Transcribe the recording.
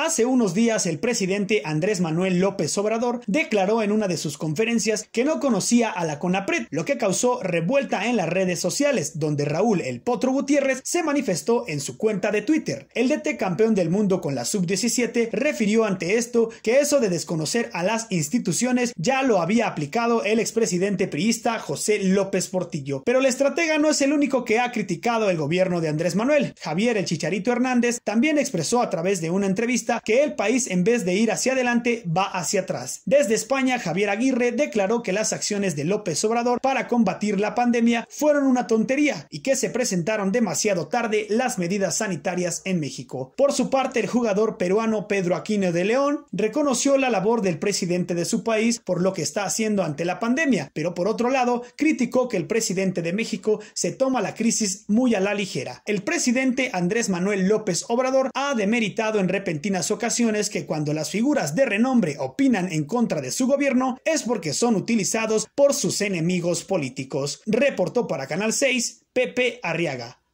Hace unos días el presidente Andrés Manuel López Obrador declaró en una de sus conferencias que no conocía a la CONAPRED, lo que causó revuelta en las redes sociales, donde Raúl El Potro Gutiérrez se manifestó en su cuenta de Twitter. El DT campeón del mundo con la sub-17 refirió ante esto que eso de desconocer a las instituciones ya lo había aplicado el expresidente priista José López Portillo. Pero el estratega no es el único que ha criticado el gobierno de Andrés Manuel. Javier El Chicharito Hernández también expresó a través de una entrevista que el país en vez de ir hacia adelante va hacia atrás. Desde España, Javier Aguirre declaró que las acciones de López Obrador para combatir la pandemia fueron una tontería y que se presentaron demasiado tarde las medidas sanitarias en México. Por su parte, el jugador peruano Pedro Aquino de León reconoció la labor del presidente de su país por lo que está haciendo ante la pandemia, pero por otro lado, criticó que el presidente de México se toma la crisis muy a la ligera. El presidente Andrés Manuel López Obrador ha demeritado en repentina ocasiones que cuando las figuras de renombre opinan en contra de su gobierno es porque son utilizados por sus enemigos políticos, reportó para Canal 6 Pepe Arriaga.